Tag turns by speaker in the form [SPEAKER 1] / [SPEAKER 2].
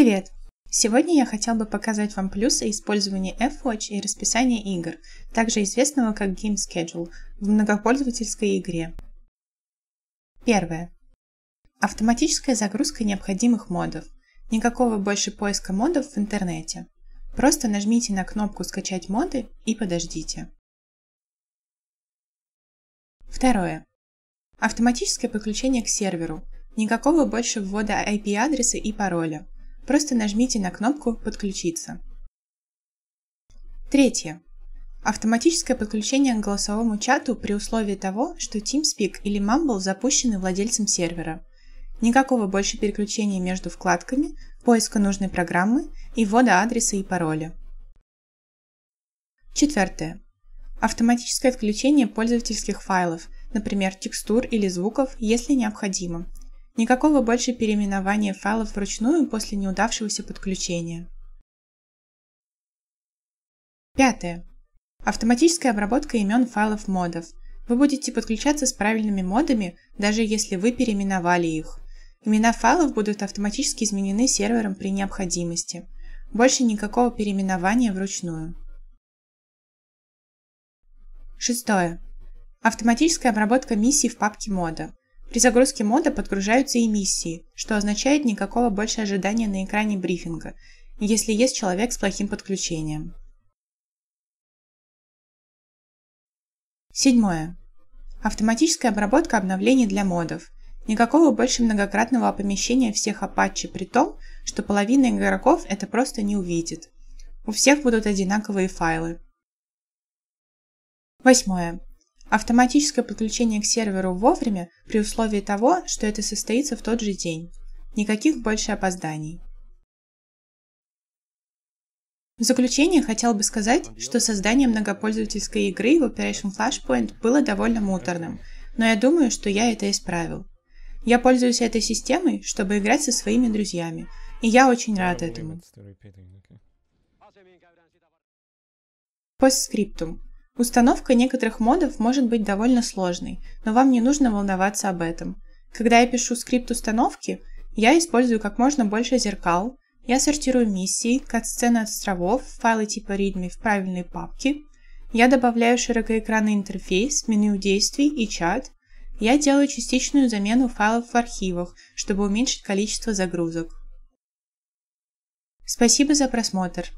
[SPEAKER 1] Привет! Сегодня я хотел бы показать вам плюсы использования F-Watch и расписания игр, также известного как Game Schedule, в многопользовательской игре. Первое. Автоматическая загрузка необходимых модов. Никакого больше поиска модов в интернете. Просто нажмите на кнопку «Скачать моды» и подождите. Второе. Автоматическое подключение к серверу. Никакого больше ввода IP-адреса и пароля – Просто нажмите на кнопку «Подключиться». Третье. Автоматическое подключение к голосовому чату при условии того, что TeamSpeak или Mumble запущены владельцем сервера. Никакого больше переключения между вкладками, поиска нужной программы и ввода адреса и пароля. Четвертое. Автоматическое отключение пользовательских файлов, например, текстур или звуков, если необходимо, Никакого больше переименования файлов вручную после неудавшегося подключения. Пятое. Автоматическая обработка имен файлов модов. Вы будете подключаться с правильными модами, даже если вы переименовали их. Имена файлов будут автоматически изменены сервером при необходимости. Больше никакого переименования вручную. Шестое. Автоматическая обработка миссий в папке мода. При загрузке мода подгружаются эмиссии, что означает никакого больше ожидания на экране брифинга, если есть человек с плохим подключением. Седьмое. Автоматическая обработка обновлений для модов. Никакого больше многократного помещения всех Apache, при том, что половина игроков это просто не увидит. У всех будут одинаковые файлы. Восьмое. Автоматическое подключение к серверу вовремя при условии того, что это состоится в тот же день. Никаких больше опозданий. В заключение хотел бы сказать, что создание многопользовательской игры в Operation Flashpoint было довольно муторным, но я думаю, что я это исправил. Я пользуюсь этой системой, чтобы играть со своими друзьями, и я очень рад этому. Постскриптум. Установка некоторых модов может быть довольно сложной, но вам не нужно волноваться об этом. Когда я пишу скрипт установки, я использую как можно больше зеркал, я сортирую миссии, кат от островов, файлы типа readme в правильные папки, я добавляю широкоэкранный интерфейс, меню действий и чат, я делаю частичную замену файлов в архивах, чтобы уменьшить количество загрузок. Спасибо за просмотр!